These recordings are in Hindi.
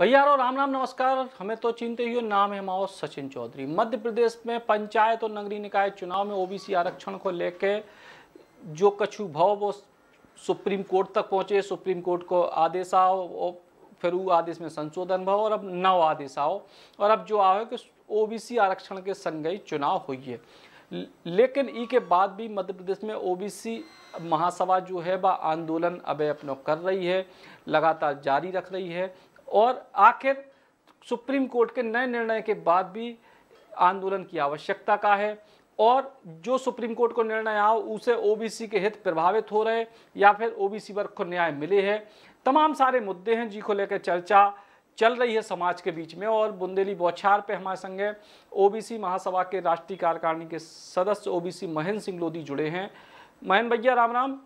भैया और राम राम नमस्कार हमें तो चिंते हुए नाम है माओ सचिन चौधरी मध्य प्रदेश में पंचायत और नगरीय निकाय चुनाव में ओबीसी आरक्षण को लेकर जो कछु भाव वो सुप्रीम कोर्ट तक पहुंचे सुप्रीम कोर्ट को आदेश आओ और फिर वो आदेश में संशोधन भाव और अब नव आदेश आओ और अब जो आओ कि ओबीसी आरक्षण के संगई चुनाव हुई है लेकिन ई के बाद भी मध्य प्रदेश में ओबीसी महासभा जो है वह आंदोलन अब अपनों कर रही है लगातार जारी रख रही है और आखिर सुप्रीम कोर्ट के नए निर्णय के बाद भी आंदोलन की आवश्यकता का है और जो सुप्रीम कोर्ट को निर्णय आओ उसे ओबीसी के हित प्रभावित हो रहे या फिर ओबीसी वर्ग को न्याय मिले है तमाम सारे मुद्दे हैं जी को लेकर चर्चा चल रही है समाज के बीच में और बुंदेली बौछार पे हमारे संग ओबीसी महासभा के राष्ट्रीय कार्यकारिणी के सदस्य ओबीसी महेंद्र सिंह लोधी जुड़े हैं महेंद्र भैया राम राम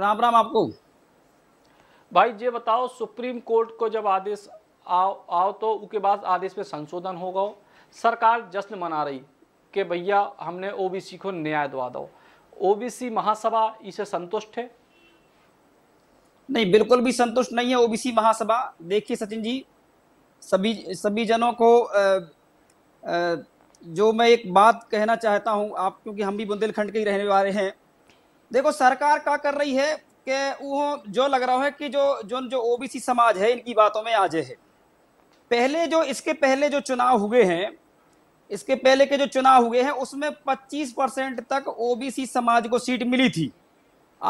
राम राम आपको भाई ये बताओ सुप्रीम कोर्ट को जब आदेश आओ आओ तो उसके बाद आदेश पे संशोधन होगा सरकार जश्न मना रही कि भैया हमने ओबीसी को न्याय दवा दो ओबीसी महासभा इसे संतुष्ट है नहीं बिल्कुल भी संतुष्ट नहीं है ओबीसी महासभा देखिए सचिन जी सभी सभी जनों को आ, आ, जो मैं एक बात कहना चाहता हूं आप क्योंकि हम भी बुंदेलखंड के ही रहने वाले हैं देखो सरकार क्या कर रही है के वो जो लग रहा है कि जो जो जो ओबीसी समाज है इनकी बातों में आज है पहले जो इसके पहले जो चुनाव हुए हैं इसके पहले के जो चुनाव हुए हैं उसमें 25 परसेंट तक ओबीसी समाज को सीट मिली थी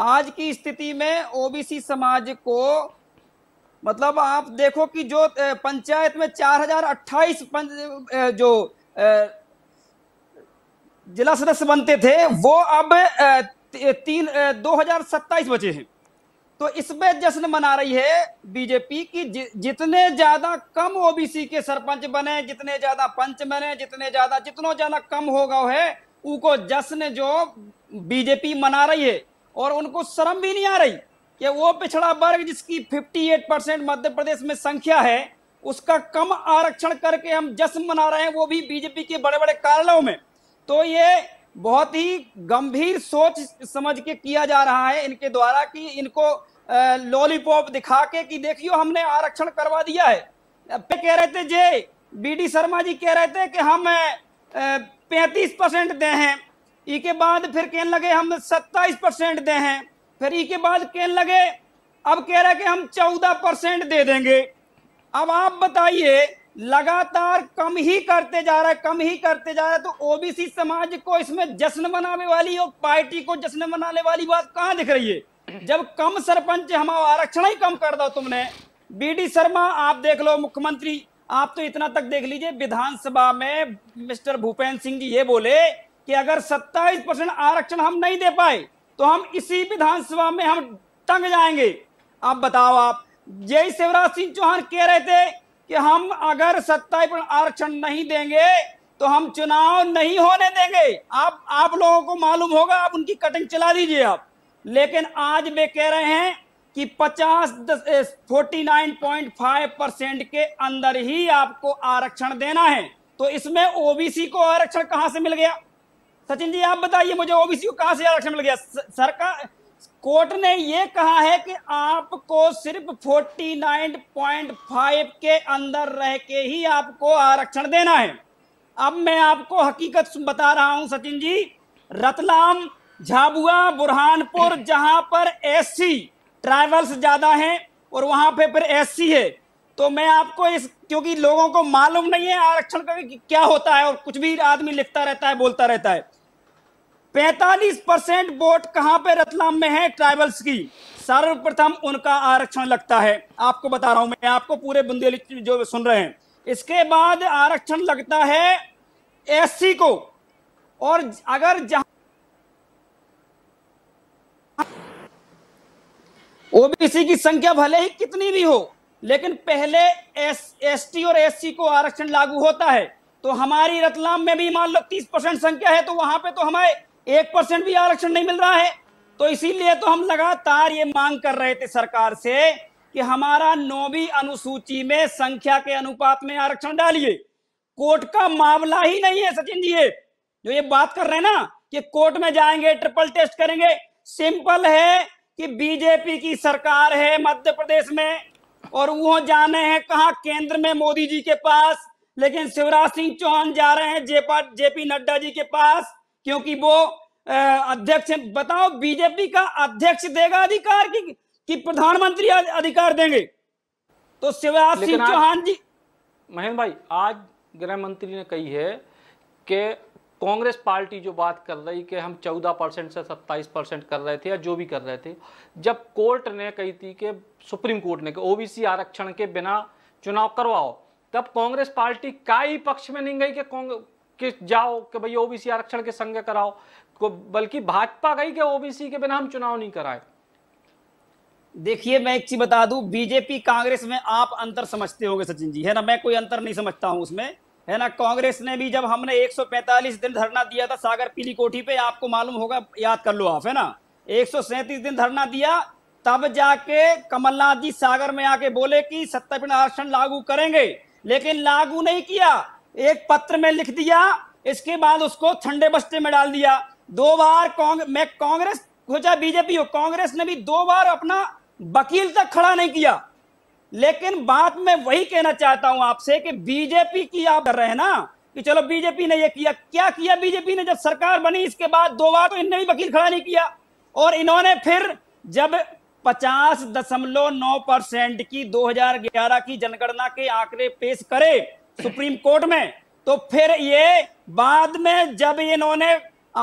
आज की स्थिति में ओबीसी समाज को मतलब आप देखो कि जो पंचायत में चार जो जिला सदस्य बनते थे वो अब तीन दो हजार सत्ताईस बचे हैं तो इसमें जश्न मना रही है बीजेपी की जि, जितने ज्यादा कम ओबीसी के सरपंच बने जितने ज्यादा पंच बने जितने ज्यादा जितनों ज्यादा कम हो गए है उनको जश्न जो बीजेपी मना रही है और उनको शर्म भी नहीं आ रही कि वो पिछड़ा वर्ग जिसकी 58 परसेंट मध्य प्रदेश में संख्या है उसका कम आरक्षण करके हम जश्न मना रहे हैं वो भी बीजेपी के बड़े बड़े कार्यालयों में तो ये बहुत ही गंभीर सोच समझ के किया जा रहा है इनके द्वारा कि इनको लॉलीपॉप दिखा के कि देखियो हमने आरक्षण करवा दिया है कह रहे थे जे बीडी शर्मा जी कह रहे थे कि हम पैंतीस परसेंट दे हैं इसके बाद फिर कहने लगे हम सत्ताईस परसेंट दे हैं फिर इसके बाद कहने लगे अब कह रहे कि हम चौदह परसेंट दे देंगे अब आप बताइए लगातार कम ही करते जा रहा है कम ही करते जा रहा है तो ओबीसी समाज को इसमें जश्न मनाने वाली और पार्टी को जश्न मनाने वाली बात कहां दिख रही है जब कम सरपंच हम आरक्षण ही कम कर दो तुमने बीडी शर्मा आप देख लो मुख्यमंत्री आप तो इतना तक देख लीजिए विधानसभा में मिस्टर भूपेन्द्र सिंह जी ये बोले कि अगर सत्ताईस परसेंट आरक्षण हम नहीं दे पाए तो हम इसी विधानसभा में हम टंग जाएंगे आप बताओ आप जय शिवराज सिंह चौहान कह रहे थे कि हम अगर सत्ताईस आरक्षण नहीं देंगे तो हम चुनाव नहीं होने देंगे आप आप लोगों को मालूम होगा आप उनकी कटिंग चला दीजिए आप लेकिन आज वे कह रहे हैं कि पचास forty nine point five percent के अंदर ही आपको आरक्षण देना है तो इसमें ओबीसी को आरक्षण कहां से मिल गया सचिन जी आप बताइए मुझे ओबीसी को कहां से आरक्षण मिल गया सरकार कोर्ट ने यह कहा है कि आपको सिर्फ फोर्टी नाइन पॉइंट फाइव के अंदर रह के ही आपको आरक्षण देना है अब मैं आपको हकीकत बता रहा हूं सचिन जी रतलाम झाबुआ बुरहानपुर जहां पर एससी ट्राइबल्स ज्यादा हैं और वहां पे फिर एससी है तो मैं आपको इस क्योंकि लोगों को मालूम नहीं है आरक्षण का क्या होता है और कुछ भी आदमी लिखता रहता है बोलता रहता है पैतालीस परसेंट वोट कहाँ पे रतलाम में है ट्राइबल्स की सर्वप्रथम उनका आरक्षण लगता है आपको बता रहा हूं मैं आपको पूरे बुंदेली जो सुन रहे हैं इसके बाद आरक्षण लगता है एससी को और अगर जहां ओबीसी की संख्या भले ही कितनी भी हो लेकिन पहले एस एसटी और एससी को आरक्षण लागू होता है तो हमारी रतलाम में भी मान लो तीस परसेंट संख्या है तो वहां पे तो हमारे एक परसेंट भी आरक्षण नहीं मिल रहा है तो इसीलिए तो हम लगातार ये मांग कर रहे थे सरकार से कि हमारा नौवी अनुसूची में संख्या के अनुपात में आरक्षण डालिए कोर्ट का मामला ही नहीं है सचिन जी ये जो ये बात कर रहे हैं ना कि कोर्ट में जाएंगे ट्रिपल टेस्ट करेंगे सिंपल है कि बीजेपी की सरकार है मध्य प्रदेश में और वो जाने हैं कहा केंद्र में मोदी जी के पास लेकिन शिवराज सिंह चौहान जा रहे हैं जेपा जेपी नड्डा जी के पास क्योंकि वो अध्यक्ष बताओ बीजेपी का अध्यक्ष देगा अधिकार की कि प्रधानमंत्री अधिकार देंगे तो शिवराज सिंह चौहान जी महेंद्र भाई आज गृह मंत्री ने कही है कि कांग्रेस पार्टी जो बात कर रही कि हम 14 परसेंट से 27 परसेंट कर रहे थे या जो भी कर रहे थे जब कोर्ट ने कही थी कि सुप्रीम कोर्ट ने कि ओबीसी आरक्षण के बिना चुनाव करवाओ तब कांग्रेस पार्टी का ही पक्ष में नहीं गई कि कि जाओ कि भाई ओबीसी आरक्षण के संग कराओ को बल्कि भाजपा गई कि ओबीसी के बिना हम चुनाव नहीं कराए देखिए मैं एक चीज बता दूं बीजेपी कांग्रेस में आप अंतर समझते होंगे सचिन जी है ना मैं कोई अंतर नहीं समझता हूं उसमें है ना कांग्रेस ने भी जब हमने 145 दिन धरना दिया था सागर पीली कोठी पे आपको मालूम होगा याद कर लो आप है ना एक दिन धरना दिया तब जाके कमलनाथ जी सागर में आके बोले कि सत्यापन आरक्षण लागू करेंगे लेकिन लागू नहीं किया एक पत्र में लिख दिया इसके बाद उसको ठंडे बस्ते में डाल दिया दो बार मैं कांग्रेस हो चाहे बीजेपी हो कांग्रेस ने भी दो बार अपना वकील तक खड़ा नहीं किया लेकिन बात में वही कहना चाहता हूं आपसे कि बीजेपी की आप कर रहे ना कि चलो बीजेपी ने ये किया क्या किया बीजेपी ने जब सरकार बनी इसके बाद दो बार तो इनने भी वकील खड़ा नहीं किया और इन्होंने फिर जब पचास दशमलव नौ परसेंट की 2011 की जनगणना के आंकड़े पेश करे सुप्रीम कोर्ट में तो फिर ये बाद में जब इन्होंने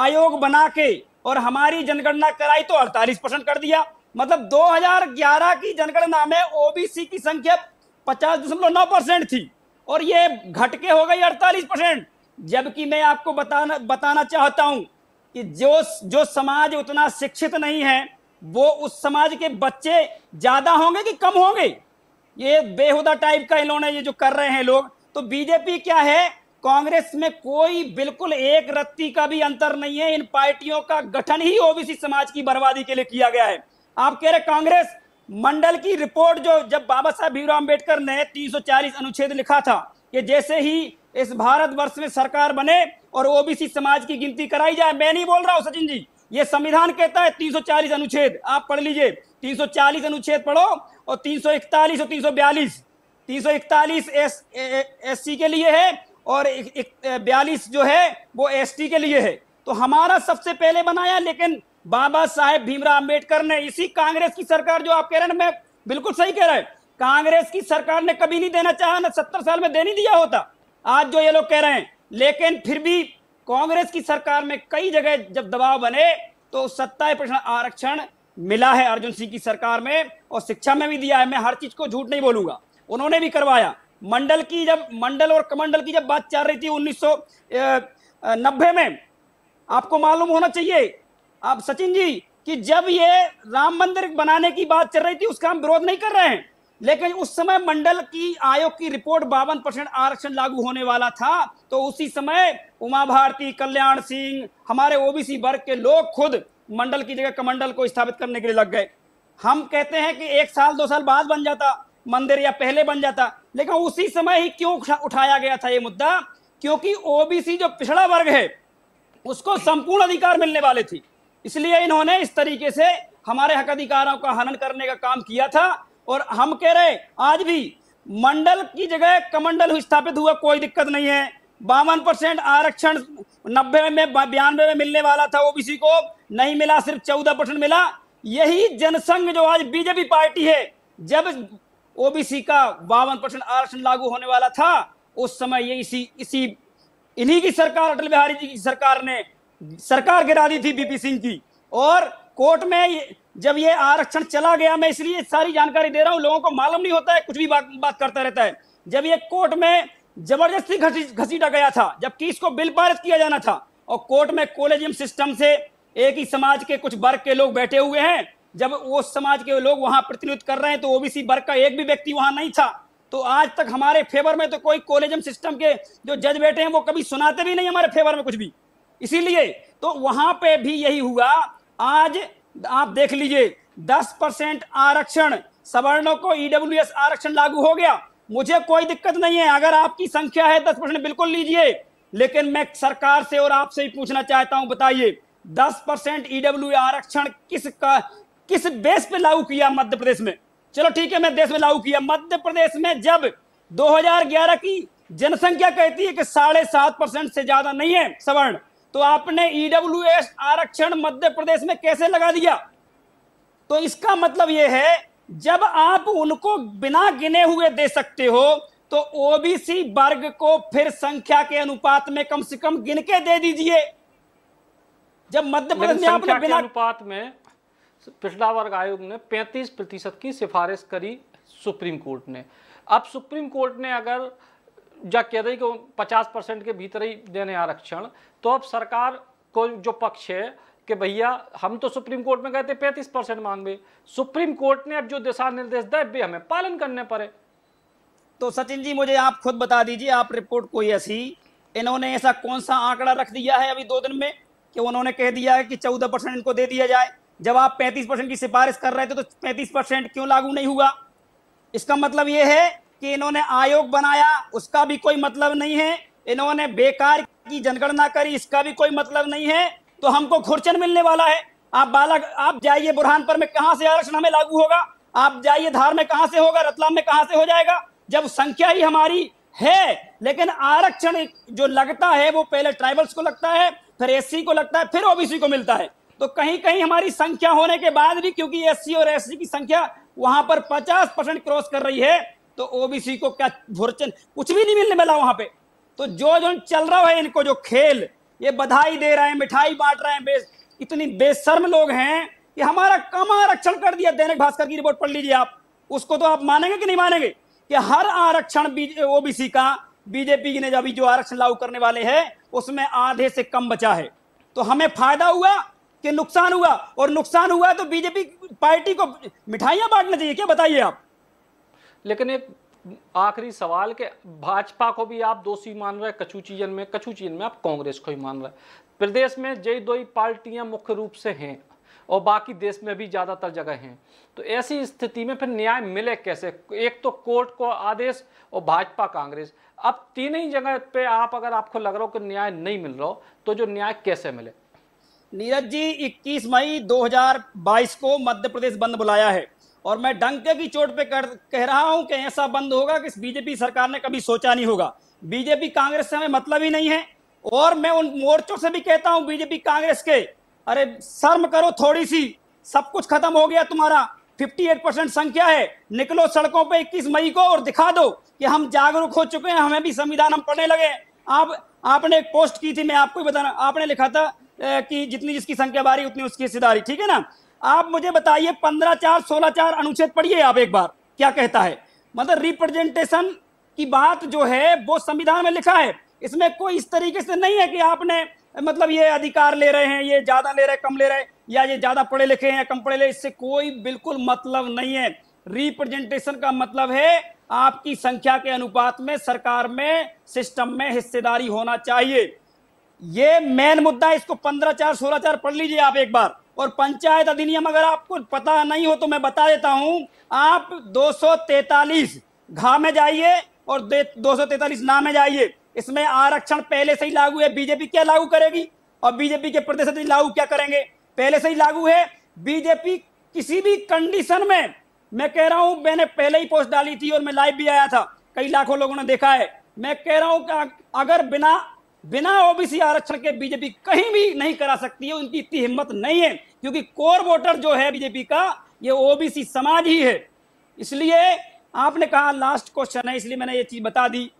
आयोग बना के और हमारी जनगणना कराई तो 48 परसेंट कर दिया मतलब 2011 की जनगणना में ओबीसी की संख्या पचास दशमलव नौ परसेंट थी और ये घटके हो गई 48 परसेंट जबकि मैं आपको बताना बताना चाहता हूं कि जो जो समाज उतना शिक्षित नहीं है वो उस समाज के बच्चे ज्यादा होंगे कि कम होंगे ये बेहुदा टाइप का इन्होंने ये जो कर रहे हैं लोग तो बीजेपी क्या है कांग्रेस में कोई बिल्कुल एक रत्ती का भी अंतर नहीं है इन पार्टियों का गठन ही ओबीसी समाज की बर्बादी के लिए किया गया है आप कह रहे कांग्रेस मंडल की रिपोर्ट जो जब बाबा साहब भीमराव अम्बेडकर ने 340 अनुच्छेद लिखा था कि जैसे ही इस भारत वर्ष में सरकार बने और ओबीसी समाज की गिनती कराई जाए मैं नहीं बोल रहा हूं सचिन जी ये संविधान कहता है 340 अनुच्छेद आप पढ़ लीजिए 340 अनुच्छेद पढ़ो और 341 और 342 तीन सौ इकतालीस एस एस सी के लिए है और बयालीस जो है वो एसटी के लिए है तो हमारा सबसे पहले बनाया लेकिन बाबा साहेब भीमराव अम्बेडकर ने इसी कांग्रेस की सरकार जो आप कह रहे हैं मैं बिल्कुल सही कह रहा है कांग्रेस की सरकार ने कभी नहीं देना चाहा ना सत्तर साल में दे नहीं दिया होता आज जो ये लोग कह रहे हैं लेकिन फिर भी कांग्रेस की सरकार में कई जगह जब दबाव बने तो सत्ता प्रश्न आरक्षण मिला है अर्जुन सिंह की सरकार में और शिक्षा में भी दिया है मैं हर चीज को झूठ नहीं बोलूंगा उन्होंने भी करवाया मंडल की जब मंडल और कमंडल की जब बात चल रही थी नब्बे में आपको मालूम होना चाहिए आप सचिन जी कि जब ये राम मंदिर बनाने की बात चल रही थी उसका हम विरोध नहीं कर रहे हैं लेकिन उस समय मंडल की आयोग की रिपोर्ट बावन परसेंट आरक्षण लागू होने वाला था तो उसी समय उमा भारती कल्याण सिंह हमारे ओबीसी वर्ग के लोग खुद मंडल की जगह कमंडल को स्थापित करने के लिए लग गए हम कहते हैं कि एक साल दो साल बाद बन जाता मंदिर या पहले बन जाता लेकिन उसी समय ही क्यों उठाया गया था ये मुद्दा क्योंकि ओबीसी जो पिछड़ा वर्ग है उसको संपूर्ण अधिकार मिलने वाले थे इसलिए इन्होंने इस तरीके से हमारे हक अधिकारों का हनन करने का काम किया था और हम कह रहे आज भी मंडल की जगह कमंडल स्थापित हुआ कोई दिक्कत नहीं है बावन परसेंट आरक्षण नब्बे में बयानवे में मिलने वाला था ओबीसी को नहीं मिला सिर्फ चौदह परसेंट मिला यही जनसंघ जो आज बीजेपी पार्टी है जब ओबीसी का बावन परसेंट आरक्षण लागू होने वाला था उस समय ये इसी इसी इन्हीं की सरकार अटल बिहारी जी की सरकार ने सरकार गिरा दी थी बीपी सिंह की और कोर्ट में जब ये आरक्षण चला गया मैं इसलिए सारी जानकारी दे रहा हूँ लोगों को मालूम नहीं होता है कुछ भी बात बात करता रहता है जब ये कोर्ट में जबरदस्ती घसीटा गया था जबकि इसको बिल पारित किया जाना था और कोर्ट में कॉलेजियम सिस्टम से एक ही समाज के कुछ वर्ग के लोग बैठे हुए हैं जब वो समाज के लोग वहां प्रतिनिधित्व कर रहे हैं तो ओबीसी वर्ग का एक भी व्यक्ति वहां नहीं था तो आज तक हमारे फेवर में तो कोई कॉलेजम सिस्टम के जो जज बैठे हैं वो कभी सुनाते भी नहीं हमारे फेवर में कुछ भी इसीलिए तो वहां पे भी यही हुआ आज आप देख लीजिए दस परसेंट आरक्षण सवर्णों को ईडब्ल्यू e आरक्षण लागू हो गया मुझे कोई दिक्कत नहीं है अगर आपकी संख्या है दस परसेंट बिल्कुल लीजिए लेकिन मैं सरकार से और आपसे ही पूछना चाहता हूं बताइए दस परसेंट ईडब्ल्यू e आरक्षण किस का किस बेस पे लागू किया मध्य प्रदेश में चलो ठीक है मैं देश में लागू किया मध्य प्रदेश में जब 2011 की जनसंख्या कहती है कि साढ़े सात परसेंट से ज्यादा नहीं है सवर्ण तो आपने ईडब्ल्यू e आरक्षण मध्य प्रदेश में कैसे लगा दिया तो इसका मतलब यह है जब आप उनको बिना गिने हुए दे सकते हो तो ओबीसी वर्ग को फिर संख्या के अनुपात में कम से कम गिन के दे दीजिए जब मध्य प्रदेश में आपने बिना अनुपात में पिछड़ा वर्ग आयोग ने 35 प्रतिशत की सिफारिश करी सुप्रीम कोर्ट ने अब सुप्रीम कोर्ट ने अगर जा कह दी कि पचास परसेंट के भीतर ही देने आरक्षण तो अब सरकार को जो पक्ष है कि भैया हम तो सुप्रीम कोर्ट में गए थे पैंतीस परसेंट मांगे सुप्रीम कोर्ट ने अब जो दिशा निर्देश दें भी हमें पालन करने पड़े तो सचिन जी मुझे आप खुद बता दीजिए आप रिपोर्ट कोई ऐसी इन्होंने ऐसा कौन सा आंकड़ा रख दिया है अभी दो दिन में कि उन्होंने कह दिया है कि चौदह परसेंट इनको दे दिया जाए जब आप 35 परसेंट की सिफारिश कर रहे थे तो 35 परसेंट क्यों लागू नहीं हुआ इसका मतलब ये है कि इन्होंने आयोग बनाया उसका भी कोई मतलब नहीं है इन्होंने बेकार की जनगणना करी इसका भी कोई मतलब नहीं है तो हमको खुरचन मिलने वाला है आप बालक आप जाइए बुरहानपुर में कहाँ से आरक्षण हमें लागू होगा आप जाइए धार में कहाँ से होगा रतलाम में कहाँ से हो जाएगा जब संख्या ही हमारी है लेकिन आरक्षण जो लगता है वो पहले ट्राइबल्स को लगता है फिर एससी को लगता है फिर ओबीसी को मिलता है तो कहीं कहीं हमारी संख्या होने के बाद भी क्योंकि एस और एस की संख्या वहां पर 50 परसेंट क्रॉस कर रही है तो ओबीसी को क्या भोरचन कुछ भी नहीं मिलने वाला वहां पे तो जो जो चल रहा है इनको जो खेल ये बधाई दे रहे हैं मिठाई बांट रहे हैं बेस इतनी बेशर्म लोग हैं कि हमारा कम आरक्षण कर दिया दैनिक भास्कर की रिपोर्ट पढ़ लीजिए आप उसको तो आप मानेंगे कि नहीं मानेंगे कि हर आरक्षण ओबीसी का बीजेपी ने अभी जो आरक्षण लागू करने वाले है उसमें आधे से कम बचा है तो हमें फायदा हुआ कि नुकसान हुआ और नुकसान हुआ तो बीजेपी पार्टी को मिठाइयां बांटना चाहिए क्या बताइए आप लेकिन एक आखिरी सवाल के भाजपा को भी आप दोषी मान रहे कचूचीजन में कचूचीजन में आप कांग्रेस को ही मान रहे प्रदेश में जय दो पार्टियां मुख्य रूप से हैं और बाकी देश में भी ज़्यादातर जगह हैं तो ऐसी स्थिति में फिर न्याय मिले कैसे एक तो कोर्ट को आदेश और भाजपा कांग्रेस अब तीन ही जगह पे आप अगर आपको लग रहा हो कि न्याय नहीं मिल रहा हो तो जो न्याय कैसे मिले नीरज जी 21 मई 2022 को मध्य प्रदेश बंद बुलाया है और मैं डंके की चोट पे कर, कह रहा हूं कि ऐसा बंद होगा कि बीजेपी सरकार ने कभी सोचा नहीं होगा बीजेपी कांग्रेस से हमें मतलब ही नहीं है और मैं उन मोर्चों से भी कहता हूं बीजेपी कांग्रेस के अरे शर्म करो थोड़ी सी सब कुछ खत्म हो गया तुम्हारा 58 परसेंट संख्या है निकलो सड़कों पे 21 मई को और दिखा दो कि हम जागरूक हो चुके हैं हमें भी संविधान हम पढ़ने लगे आप आपने एक पोस्ट की थी मैं आपको भी बताना आपने लिखा था की जितनी जिसकी संख्या बारी उतनी उसकी हिस्सेदारी ठीक है ना आप मुझे बताइए पंद्रह चार सोलह चार अनुच्छेद पढ़िए आप एक बार क्या कहता है मतलब रिप्रेजेंटेशन की बात जो है वो संविधान में लिखा है इसमें कोई इस तरीके से नहीं है कि आपने मतलब ये अधिकार ले रहे हैं ये ज़्यादा ले रहे कम ले रहे या ये ज़्यादा पढ़े लिखे हैं कम पढ़े लिखे इससे कोई बिल्कुल मतलब नहीं है रिप्रेजेंटेशन का मतलब है आपकी संख्या के अनुपात में सरकार में सिस्टम में हिस्सेदारी होना चाहिए ये मेन मुद्दा इसको पंद्रह चार सोलह चार पढ़ लीजिए आप एक बार और पंचायत अधिनियम अगर आपको पता नहीं हो तो मैं बता देता हूं आप दो घा में जाइए और दो ना में जाइए इसमें आरक्षण पहले से ही लागू है बीजेपी क्या लागू करेगी और बीजेपी के प्रदेश अध्यक्ष लागू क्या करेंगे पहले से ही लागू है बीजेपी किसी भी कंडीशन में मैं कह रहा हूं मैंने पहले ही पोस्ट डाली थी और मैं लाइव भी आया था कई लाखों लोगों ने देखा है मैं कह रहा कि अगर बिना बिना ओबीसी आरक्षण के बीजेपी कहीं भी नहीं करा सकती है उनकी इतनी हिम्मत नहीं है क्योंकि कोर वोटर जो है बीजेपी का ये ओबीसी समाज ही है इसलिए आपने कहा लास्ट क्वेश्चन है इसलिए मैंने ये चीज बता दी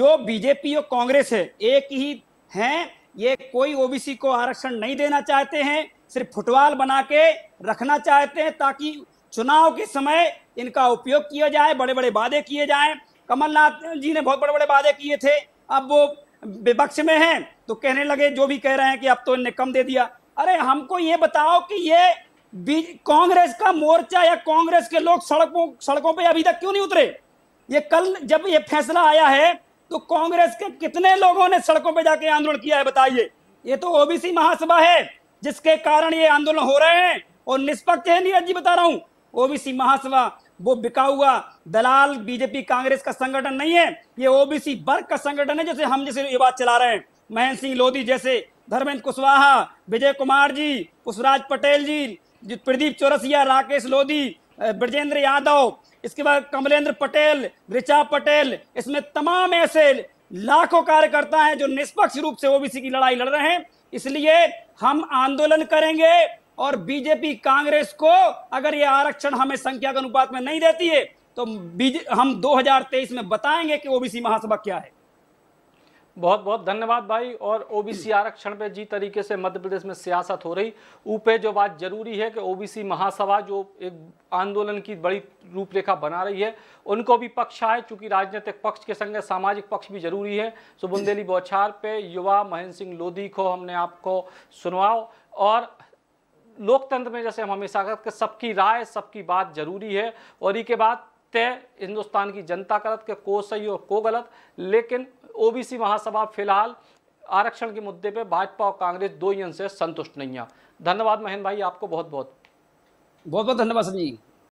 जो बीजेपी और कांग्रेस है एक ही हैं ये कोई ओबीसी को आरक्षण नहीं देना चाहते हैं सिर्फ फुटवाल बना के रखना चाहते हैं ताकि चुनाव के समय इनका उपयोग किया जाए बड़े बड़े वादे किए जाए कमलनाथ जी ने बहुत बड़े बड़े वादे किए थे अब वो विपक्ष में हैं तो कहने लगे जो भी कह रहे हैं कि अब तो इनने कम दे दिया अरे हमको ये बताओ कि ये कांग्रेस का मोर्चा या कांग्रेस के लोग सड़कों सड़कों पे अभी तक क्यों नहीं उतरे ये कल जब ये फैसला आया है तो कांग्रेस के कितने लोगों ने सड़कों पे जाके आंदोलन किया है बताइए ये तो ओबीसी महासभा है जिसके कारण ये आंदोलन हो रहे हैं और निष्पक्ष है नीरज जी बता रहा हूं ओबीसी महासभा वो बिका हुआ दलाल बीजेपी कांग्रेस का संगठन नहीं है ये ओबीसी वर्ग का संगठन है जैसे हम जैसे ये बात चला रहे हैं महेंद्र सिंह लोधी जैसे धर्मेंद्र कुशवाहा विजय कुमार जी पुषराज पटेल जी प्रदीप चौरसिया राकेश लोधी ब्रजेंद्र यादव इसके बाद कमलेंद्र पटेल ऋचा पटेल इसमें तमाम ऐसे लाखों कार्यकर्ता हैं जो निष्पक्ष रूप से ओबीसी की लड़ाई लड़ रहे हैं इसलिए हम आंदोलन करेंगे और बीजेपी कांग्रेस को अगर ये आरक्षण हमें संख्या के अनुपात में नहीं देती है तो हम 2023 में बताएंगे कि ओबीसी महासभा क्या है बहुत बहुत धन्यवाद भाई और ओबीसी आरक्षण पे जी तरीके से मध्य प्रदेश में सियासत हो रही ऊपर जो बात जरूरी है कि ओबीसी महासभा जो एक आंदोलन की बड़ी रूपरेखा बना रही है उनको भी पक्ष आए चूंकि राजनीतिक पक्ष के संगे सामाजिक पक्ष भी जरूरी है सुबुंदेली बौछार पे युवा महेंद्र सिंह लोधी को हमने आपको सुनवाओ और लोकतंत्र में जैसे हम हमेशा करते सबकी राय सबकी बात जरूरी है और इसके बाद तय हिंदुस्तान की जनता करत के को सही और को गलत लेकिन ओबीसी महासभा फिलहाल आरक्षण के मुद्दे पे भाजपा और कांग्रेस दो ही अंश से संतुष्ट नहीं है धन्यवाद महेंद्र भाई आपको बहुत बहुत बहुत बहुत धन्यवाद जी